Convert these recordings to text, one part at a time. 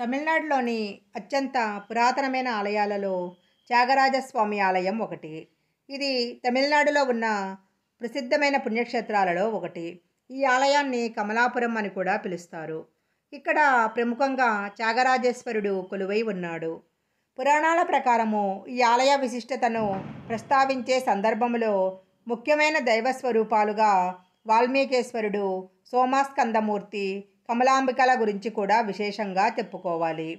తమిళనాడులోని అత్యంత పురాతనమైన ఆలయాలలో త్యాగరాజస్వామి ఆలయం ఒకటి ఇది తమిళనాడులో ఉన్న ప్రసిద్ధమైన పుణ్యక్షేత్రాలలో ఒకటి ఈ ఆలయాన్ని కమలాపురం అని కూడా పిలుస్తారు ఇక్కడ ప్రముఖంగా త్యాగరాజేశ్వరుడు కొలువై ఉన్నాడు పురాణాల ప్రకారము ఈ ఆలయ విశిష్టతను ప్రస్తావించే సందర్భంలో ముఖ్యమైన దైవ స్వరూపాలుగా వాల్మీకేశ్వరుడు సోమాస్కందమూర్తి కమలాంబికల గురించి కూడా విశేషంగా చెప్పుకోవాలి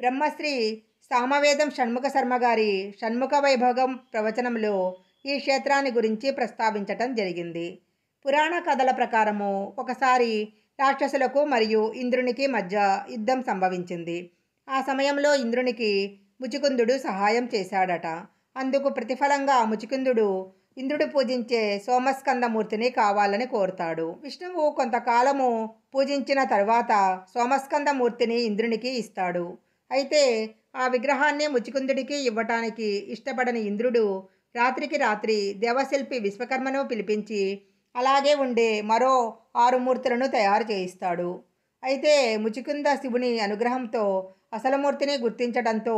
బ్రహ్మశ్రీ సామవేదం షణ్ముఖ శర్మ గారి షణ్ముఖ వైభవం ప్రవచనంలో ఈ క్షేత్రాన్ని గురించి ప్రస్తావించటం జరిగింది పురాణ కథల ప్రకారము ఒకసారి రాక్షసులకు మరియు ఇంద్రునికి మధ్య యుద్ధం సంభవించింది ఆ సమయంలో ఇంద్రునికి ముచికుందుడు సహాయం చేశాడట అందుకు ప్రతిఫలంగా ముచికుందుడు ఇంద్రుడు పూజించే సోమస్కందమూర్తిని కావాలని కోరుతాడు విష్ణువు కొంతకాలము పూజించిన తర్వాత సోమస్కందమూర్తిని ఇంద్రునికి ఇస్తాడు అయితే ఆ విగ్రహాన్ని ముచికుందుడికి ఇవ్వటానికి ఇష్టపడని ఇంద్రుడు రాత్రికి రాత్రి దేవశిల్పి విశ్వకర్మను పిలిపించి అలాగే ఉండే మరో ఆరు మూర్తులను తయారు చేయిస్తాడు అయితే ముచికుంద శివుని అనుగ్రహంతో అసలు మూర్తిని గుర్తించడంతో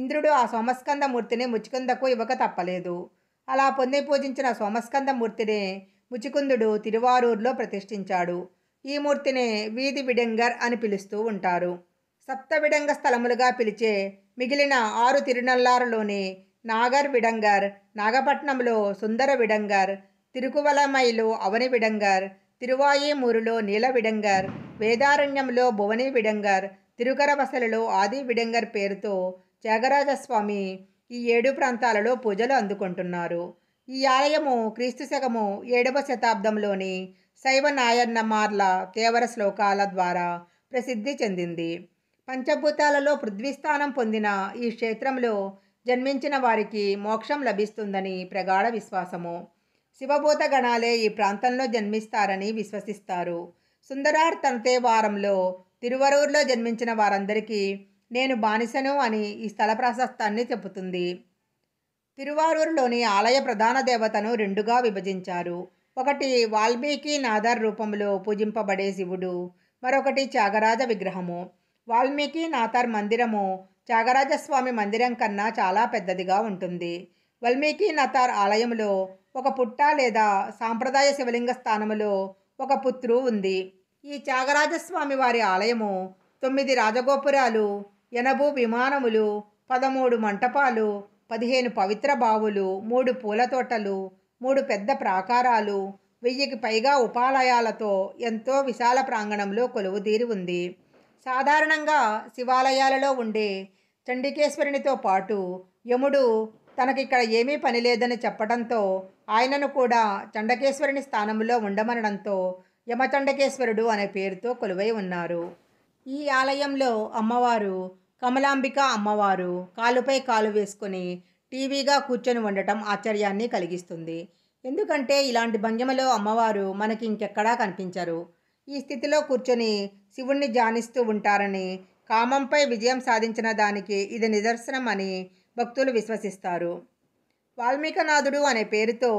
ఇంద్రుడు ఆ సోమస్కంద మూర్తిని ముచికుందకు ఇవ్వక తప్పలేదు అలా పొందే పూజించిన సోమస్కంద మూర్తిని ముచికుందుడు తిరువారూరులో ప్రతిష్ఠించాడు ఈ మూర్తిని వీధి విడంగర్ అని పిలుస్తూ ఉంటారు సప్త విడంగ స్థలములుగా పిలిచే మిగిలిన ఆరు తిరునల్లారలోని నాగర్ విడంగర్ నాగపట్నంలో సుందర విడంగర్ తిరుకువలమైలో అవని విడంగర్ తిరువాయేమూరులో నీల విడంగర్ వేదారణ్యంలో భువని విడంగర్ తిరుకరవసలలో ఆది విడంగర్ పేరుతో త్యాగరాజస్వామి ఈ ఏడు ప్రాంతాలలో పూజలు అందుకుంటున్నారు ఈ ఆలయము క్రీస్తు శకము ఏడవ శతాబ్దంలోని శైవ నాయన్నమార్ల తీవ్ర శ్లోకాల ద్వారా ప్రసిద్ధి చెందింది పంచభూతాలలో పృథ్వీస్థానం పొందిన ఈ క్షేత్రంలో జన్మించిన వారికి మోక్షం లభిస్తుందని ప్రగాఢ విశ్వాసము శివభూత గణాలే ఈ ప్రాంతంలో జన్మిస్తారని విశ్వసిస్తారు సుందరార్ తంతే వారంలో తిరువరూరులో జన్మించిన వారందరికీ నేను బానిసను అని ఈ స్థల ప్రశస్తాన్ని చెబుతుంది తిరువారూరులోని ఆలయ ప్రధాన దేవతను రెండుగా విభజించారు ఒకటి వాల్మీకి నాదర్ రూపంలో పూజింపబడే శివుడు మరొకటి త్యాగరాజ విగ్రహము వాల్మీకి నాథర్ మందిరము త్యాగరాజస్వామి మందిరం కన్నా చాలా పెద్దదిగా ఉంటుంది వాల్మీకి నాథార్ ఆలయంలో ఒక పుట్ట లేదా సాంప్రదాయ శివలింగ స్థానములో ఒక పుత్రు ఉంది ఈ త్యాగరాజస్వామి వారి ఆలయము తొమ్మిది రాజగోపురాలు ఎనభూ విమానములు పదమూడు మంటపాలు పదిహేను పవిత్ర బావులు మూడు పూల తోటలు మూడు పెద్ద ప్రాకారాలు వెయ్యికి పైగా ఉపాలయాలతో ఎంతో విశాల ప్రాంగణంలో కొలువుదీరి ఉంది సాధారణంగా శివాలయాలలో ఉండే చండికేశ్వరునితో పాటు యముడు తనకిక్కడ ఏమీ పని లేదని చెప్పడంతో ఆయనను కూడా చండకేశ్వరుని స్థానంలో ఉండమనడంతో యమచండకేశ్వరుడు అనే పేరుతో కొలువై ఉన్నారు ఈ ఆలయంలో అమ్మవారు కమలాంబిక అమ్మవారు కాలుపై కాలు వేసుకొని టీవీగా కూర్చొని ఉండటం ఆశ్చర్యాన్ని కలిగిస్తుంది ఎందుకంటే ఇలాంటి భంగిమలో అమ్మవారు మనకి ఇంకెక్కడా కనిపించరు ఈ స్థితిలో కూర్చొని శివుణ్ణి ధ్యానిస్తూ ఉంటారని కామంపై విజయం సాధించిన దానికి ఇది నిదర్శనం అని భక్తులు విశ్వసిస్తారు వాల్మీకనాథుడు అనే పేరుతో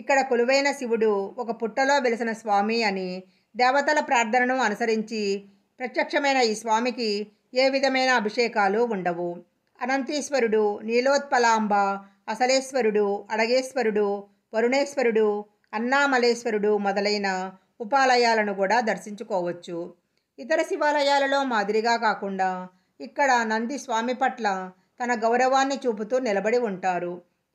ఇక్కడ కొలువైన శివుడు ఒక పుట్టలో వెలిసిన స్వామి అని దేవతల ప్రార్థనను అనుసరించి ప్రత్యక్షమైన ఈ స్వామికి ఏ విధమైన అభిషేకాలు ఉండవు అనంతీశ్వరుడు నీలోత్పలాంబ అసలేశ్వరుడు అడగేశ్వరుడు వరుణేశ్వరుడు అన్నామలేశ్వరుడు మొదలైన ఉపాలయాలను కూడా దర్శించుకోవచ్చు ఇతర శివాలయాలలో మాదిరిగా కాకుండా ఇక్కడ నంది స్వామి పట్ల తన గౌరవాన్ని చూపుతూ నిలబడి ఉంటారు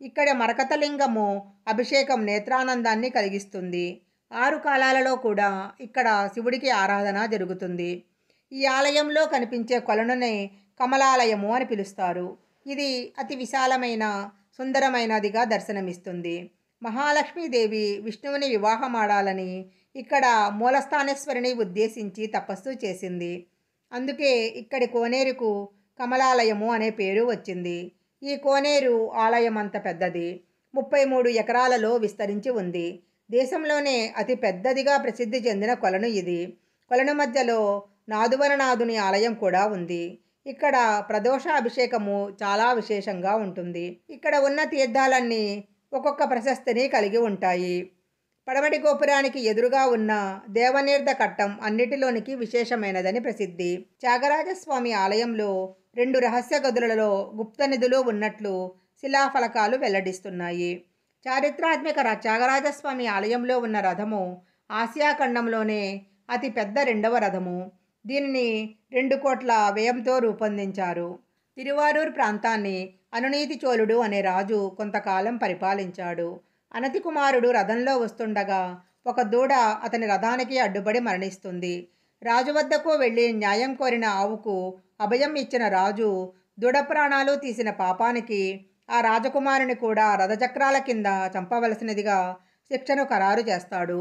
ఇక్కడ మరకతలింగము అభిషేకం నేత్రానందాన్ని కలిగిస్తుంది ఆరు కాలాలలో కూడా ఇక్కడ శివుడికి ఆరాధన జరుగుతుంది ఈ ఆలయంలో కనిపించే కొలనునే కమలాలయము అని పిలుస్తారు ఇది అతి విశాలమైన సుందరమైనదిగా దర్శనమిస్తుంది మహాలక్ష్మీదేవి విష్ణువుని వివాహమాడాలని ఇక్కడ మూలస్థానేశ్వరిని ఉద్దేశించి తపస్సు చేసింది అందుకే ఇక్కడి కోనేరుకు కమలాలయము అనే పేరు వచ్చింది ఈ కోనేరు ఆలయం అంత పెద్దది ముప్పై మూడు ఎకరాలలో విస్తరించి ఉంది దేశంలోనే అతి పెద్దదిగా ప్రసిద్ధి చెందిన కొలను ఇది కొలను మధ్యలో నాదువరనాథుని ఆలయం కూడా ఉంది ఇక్కడ ప్రదోషాభిషేకము చాలా విశేషంగా ఉంటుంది ఇక్కడ ఉన్న తీర్థాలన్నీ ఒక్కొక్క ప్రశస్తిని కలిగి ఉంటాయి పడమటి గోపురానికి ఎదురుగా ఉన్న దేవనీర్ధ కట్టం అన్నిటిలోనికి విశేషమైనదని ప్రసిద్ధి త్యాగరాజస్వామి ఆలయంలో రెండు రహస్య గదులలో గుప్త నిధులు ఉన్నట్లు శిలాఫలకాలు వెల్లడిస్తున్నాయి చారిత్రాత్మిక త్యాగరాజస్వామి ఆలయంలో ఉన్న రథము ఆసియా ఖండంలోనే అతి పెద్ద రెండవ రథము దీనిని రెండు కోట్ల వ్యయంతో రూపొందించారు తిరువారూర్ ప్రాంతాన్ని అనునీతి చోళుడు అనే రాజు కొంతకాలం పరిపాలించాడు అనతి కుమారుడు రథంలో వస్తుండగా ఒక దూడ అతని రథానికి అడ్డుపడి మరణిస్తుంది రాజు వద్దకు వెళ్ళి న్యాయం కోరిన ఆవుకు అభయం ఇచ్చిన రాజు దూడ ప్రాణాలు తీసిన పాపానికి ఆ రాజకుమారుని కూడా రథచక్రాల కింద చంపవలసినదిగా శిక్షను ఖరారు చేస్తాడు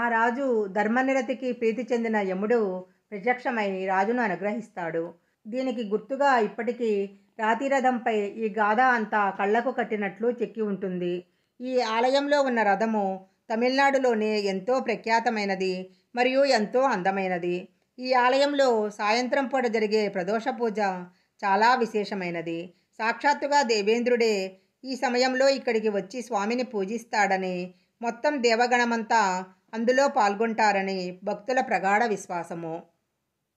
ఆ రాజు ధర్మనిరతికి ప్రీతి చెందిన యముడు ప్రత్యక్షమై రాజును అనుగ్రహిస్తాడు దీనికి గుర్తుగా ఇప్పటికీ రాతిరథంపై ఈ గాథ అంతా కళ్ళకు కట్టినట్లు చెక్కి ఉంటుంది ఈ ఆలయంలో ఉన్న రథము తమిళనాడులోనే ఎంతో ప్రఖ్యాతమైనది మరియు ఎంతో అందమైనది ఈ ఆలయంలో సాయంత్రం పూట జరిగే ప్రదోష పూజ చాలా విశేషమైనది సాక్షాత్తుగా దేవేంద్రుడే ఈ సమయంలో ఇక్కడికి వచ్చి స్వామిని పూజిస్తాడని మొత్తం దేవగణమంతా అందులో పాల్గొంటారని భక్తుల ప్రగాఢ విశ్వాసము